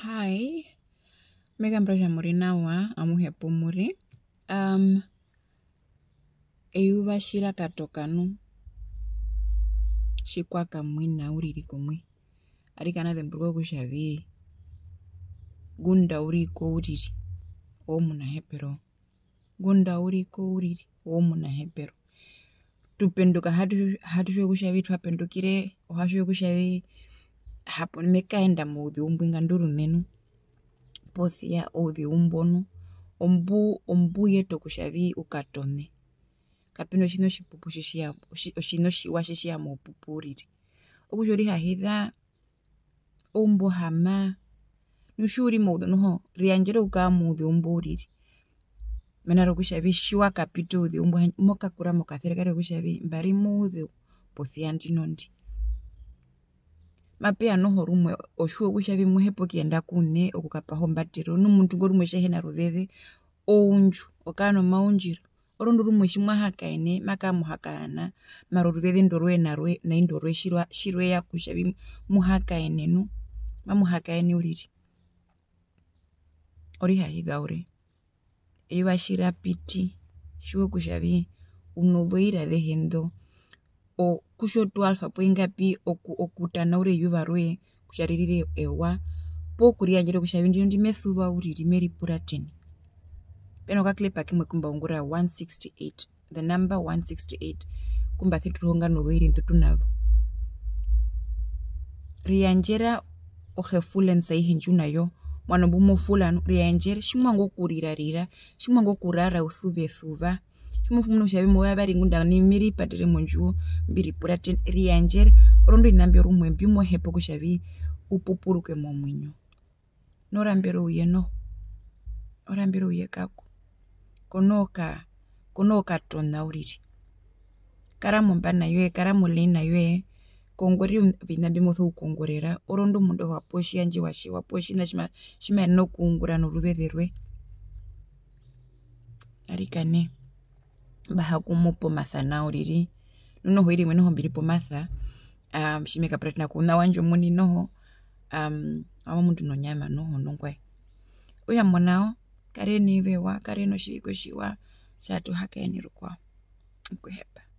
Hi. Megan muri nawa muri Um, eyuva shira katokanu xikwaka mwina uriri kumwe arikana dhemburuka kuxavi gunda uriko uriri hepero gunda uriko uriri hepero tupenduka hatu hatu twapendukire twapendukile ohaxu hapo nimekaenda muthi umbu inga nduru ng'andu posi ya uthi umbonu umbu umbu yeto kushavi kuxavi ukatome kapena oxina oxipupu oxina oxiwa xexiya muupupu uriri okutya orihahitha ombohama nuxuuri mouthi noho riyandjera uka muthi umbu uriri mena shiwa kapito uthi umbu moka kura moka mokasereka kushavi mbari posi ya ndinondi mapeya noho rumwe oxuwa kutja vemuhepa okuyenda kune okukapaha ombatero nu ngo rumwe tjehena ruveze oundju okara nomaundjiro orondu rumwe tjimwahakaene makara mohakaana mara oruveze indo rwee naindo rwee tjirweya kutja nu mamuhakaene uriri orihahisa ure eyuva tjirapiti tjiwekutjavii uno zoira azehe ndo o kusho 12 po inga pi okuta na ure yuva roe kusharirire ewa po kuri anjere kushavi ndino ndimethuva uri rimeri pura 10 peno kakilepa kimwe kumba ungura 168 the number 168 kumba thituronga novo iri ntutu navo rianjera ohefula nsaihi njunayo mwana bumofulano rianjera shimwango kurirarira shimwango kurara uthuve thuva chimufumuno chave moya varingu ndani miri patere munjuo mbiri puraten rianjer orondo inambe rumwe mbimo hepo kushavi upupuruke momwinyo norambero uye no orambero uye kako konoka konoka tona uriri karamomba nayoye karamolei nayoye kongori vinambi moso ukongorera orondo mundo waposhi yanje washe waposhi na shimaina shima nokuungura noruvedherwe arikane no baja como pomathana uriri nonoho ili imwe noho mbili pomatha um, shimeka kuna wanje omuni noho um, amo omuntu nonyama noho nongwae uyamonao kaleni vewa kaleni oshiviko shiwa shatuhakaeni rukwao okuhepa